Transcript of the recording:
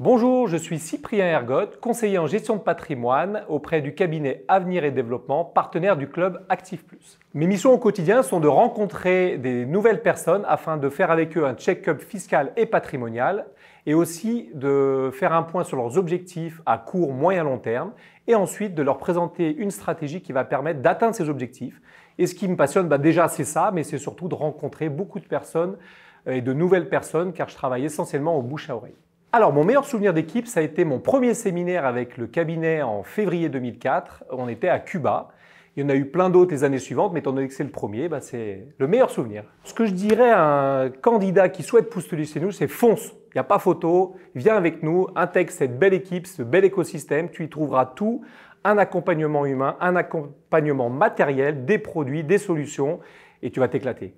Bonjour, je suis Cyprien Ergot, conseiller en gestion de patrimoine auprès du cabinet Avenir et Développement, partenaire du club Actif Mes missions au quotidien sont de rencontrer des nouvelles personnes afin de faire avec eux un check-up fiscal et patrimonial et aussi de faire un point sur leurs objectifs à court, moyen, long terme et ensuite de leur présenter une stratégie qui va permettre d'atteindre ces objectifs. Et ce qui me passionne, bah déjà c'est ça, mais c'est surtout de rencontrer beaucoup de personnes euh, et de nouvelles personnes car je travaille essentiellement au bouche à oreille. Alors, mon meilleur souvenir d'équipe, ça a été mon premier séminaire avec le cabinet en février 2004. On était à Cuba. Il y en a eu plein d'autres les années suivantes, mais étant donné que c'est le premier, bah, c'est le meilleur souvenir. Ce que je dirais à un candidat qui souhaite postuler chez nous, c'est fonce. Il n'y a pas photo, viens avec nous, intègre cette belle équipe, ce bel écosystème, tu y trouveras tout, un accompagnement humain, un accompagnement matériel, des produits, des solutions, et tu vas t'éclater.